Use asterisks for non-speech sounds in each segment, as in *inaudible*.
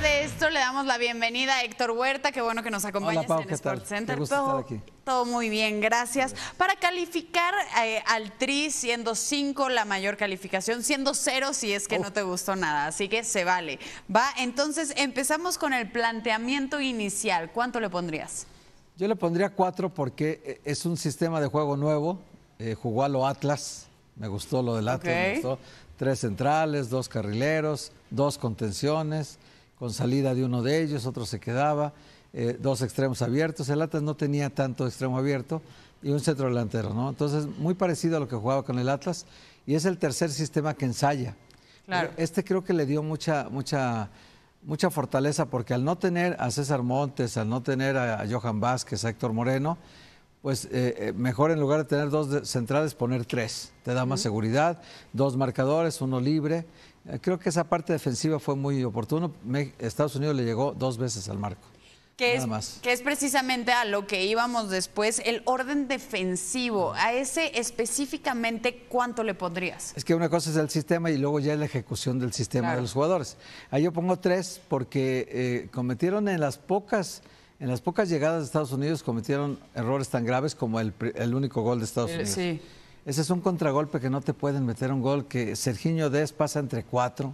de esto, le damos la bienvenida a Héctor Huerta. Qué bueno que nos acompañas en Center. todo, muy bien, gracias. Para calificar eh, al TRI siendo cinco la mayor calificación, siendo cero si es que no te gustó nada, así que se vale. Va, entonces empezamos con el planteamiento inicial. ¿Cuánto le pondrías? Yo le pondría cuatro porque eh, es un sistema de juego nuevo. Eh, jugó a lo Atlas. Me gustó lo del Atlas, Tres centrales, dos carrileros, dos contenciones con salida de uno de ellos, otro se quedaba, eh, dos extremos abiertos. El Atlas no tenía tanto extremo abierto y un centro delantero, ¿no? Entonces, muy parecido a lo que jugaba con el Atlas y es el tercer sistema que ensaya. Claro. Eh, este creo que le dio mucha, mucha, mucha fortaleza porque al no tener a César Montes, al no tener a, Johan Vázquez, a Héctor Moreno, pues eh, mejor en lugar de tener dos centrales poner tres. Te da más seguridad, dos marcadores, uno libre Creo que esa parte defensiva fue muy oportuna. Estados Unidos le llegó dos veces al marco. Que es, más. que es precisamente a lo que íbamos después, el orden defensivo. A ese específicamente, ¿cuánto le pondrías? Es que una cosa es el sistema y luego ya es la ejecución del sistema de los jugadores. Ahí yo pongo tres porque eh, cometieron en las pocas... En las pocas llegadas de Estados Unidos cometieron errores tan graves como el, el único gol de Estados eh, Unidos. Sí. Ese es un contragolpe que no te pueden meter un gol, que Serginho Dez pasa entre cuatro.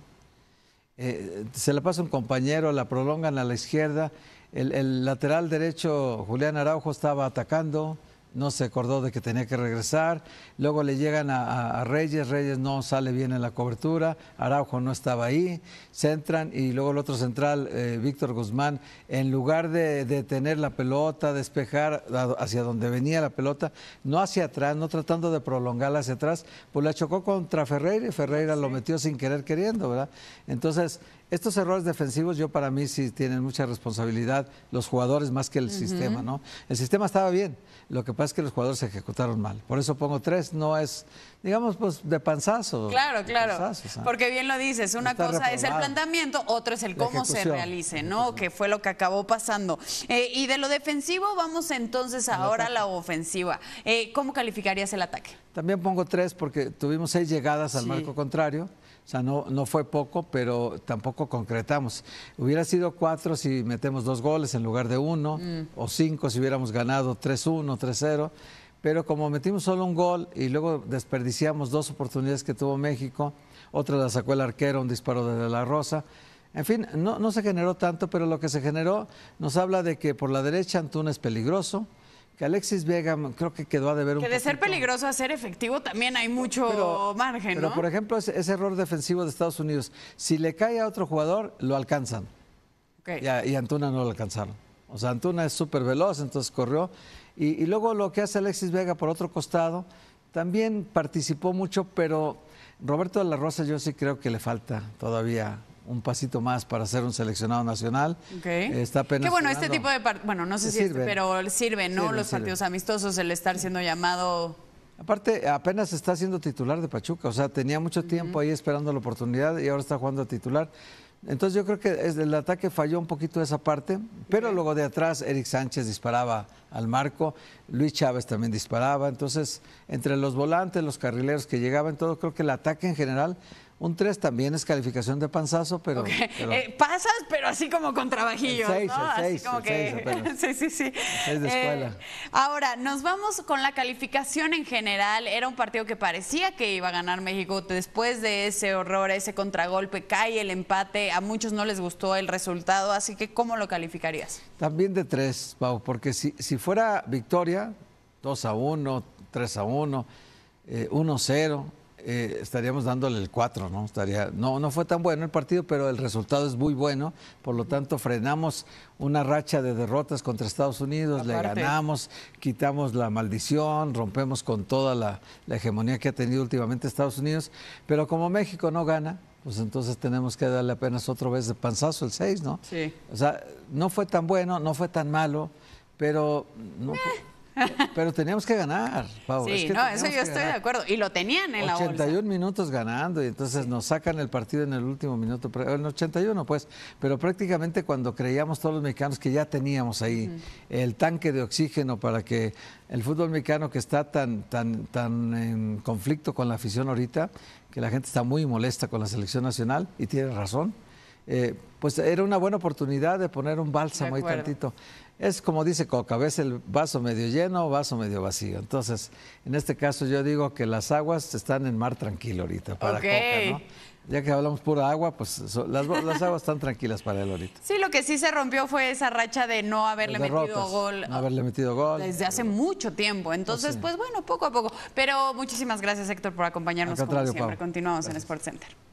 Eh, se la pasa un compañero, la prolongan a la izquierda. El, el, lateral derecho, Julián Araujo, estaba atacando no se acordó de que tenía que regresar. Luego le llegan a, Reyes, Reyes no sale bien en la cobertura, Araujo no estaba ahí, entran y luego el otro central, eh, Víctor Guzmán, en lugar de, detener tener la pelota, despejar hacia donde venía la pelota, no hacia atrás, no tratando de prolongarla hacia atrás, pues la chocó contra Ferreira y Ferreira lo metió sin querer queriendo, ¿verdad? Entonces, estos errores defensivos yo para mí sí tienen mucha responsabilidad los jugadores más que el sistema, ¿no? El sistema estaba bien, lo que pasa es que los jugadores se ejecutaron mal. Por eso pongo tres, no es, digamos, pues de panzazo. Claro, claro. ¿ah? Porque bien lo dices, una cosa es el planteamiento, otro es el cómo se realice, ¿no? Que fue lo que acabó pasando. Eh, y de lo defensivo vamos entonces ahora a la ofensiva. Eh, ¿Cómo calificarías el ataque? También pongo tres porque tuvimos seis llegadas al marco contrario. O sea, no, no fue poco, pero tampoco concretamos. Hubiera sido cuatro si metemos dos goles en lugar de uno, mm. o cinco si hubiéramos ganado 3-1, 3-0. Pero como metimos solo un gol y luego desperdiciamos dos oportunidades que tuvo México, otra la sacó el arquero, un disparo de la Rosa. En fin, no, no se generó tanto, pero lo que se generó nos habla de que por la derecha Antuna es peligroso, que Alexis Vega mm, creo que quedó a deber un Que de ser peligroso a ser efectivo también hay mucho margen, Pero, por ejemplo, ese, error defensivo de Estados Unidos, si le cae a otro jugador, lo alcanzan. Y, Antuna no lo alcanzaron. O sea, Antuna es súper veloz, entonces corrió. Y, y luego lo que hace Alexis Vega por otro costado, también participó mucho, pero Roberto de la Rosa yo sí creo que le falta todavía un pasito más para ser un seleccionado nacional. Eh, está apenas. Qué bueno, este tipo de partidos, bueno, no sé si, este, sirve. pero sirve, ¿no? Los partidos amistosos, el estar siendo llamado. Aparte, apenas está siendo titular de Pachuca, o sea, tenía mucho tiempo ahí esperando la oportunidad y ahora está jugando a titular. Entonces yo creo que el ataque falló un poquito esa parte, pero luego de atrás Eric Sánchez disparaba al marco, Luis Chávez también disparaba, entonces entre los volantes, los carrileros que llegaban, todo creo que el ataque en general un 3 también es calificación de panzazo, pero... Eh, pasas, pero así como con trabajillo seis, ¿no? seis, así como que... *laughs* sí, sí, sí. de eh, escuela. ahora, nos vamos con la calificación en general. Era un partido que parecía que iba a ganar México. Después de ese horror, ese contragolpe, cae el empate. A muchos no les gustó el resultado, así que ¿cómo lo calificarías? También de 3, Pau, porque si, si fuera victoria, 2 a 1, 3 a 1, 1 a 0 eh, estaríamos dándole el 4, ¿no? Estaría, no, no fue tan bueno el partido, pero el resultado es muy bueno. Por lo tanto, frenamos una racha de derrotas contra Estados Unidos, le ganamos, quitamos la maldición, rompemos con toda la, hegemonía que ha tenido últimamente Estados Unidos. Pero como México no gana, pues entonces tenemos que darle apenas otra vez de panzazo el 6, ¿no? Sí. O sea, no fue tan bueno, no fue tan malo, pero no, eh, pero teníamos que ganar, Pau. no, eso yo estoy de acuerdo. Y lo tenían en 81 81 minutos ganando y entonces nos sacan el partido en el último minuto. En 81, pues. Pero prácticamente cuando creíamos todos los mexicanos que ya teníamos ahí el tanque de oxígeno para que el fútbol mexicano que está tan, tan, tan en conflicto con la afición ahorita, que la gente está muy molesta con la selección nacional y tiene razón. Eh, pues era una buena oportunidad de poner un bálsamo ahí tantito. Es como dice Coca, ves el vaso medio lleno, vaso medio vacío. Entonces, en este caso yo digo que las aguas están en mar tranquilo ahorita para Coca, ¿no? Ya que hablamos pura agua, pues las, aguas están tranquilas para él ahorita. Sí, lo que sí se rompió fue esa racha de no haberle metido gol. haberle metido Desde hace mucho tiempo. Entonces, pues bueno, poco a poco. Pero muchísimas gracias, Héctor, por acompañarnos. Como siempre, continuamos en Sports Center.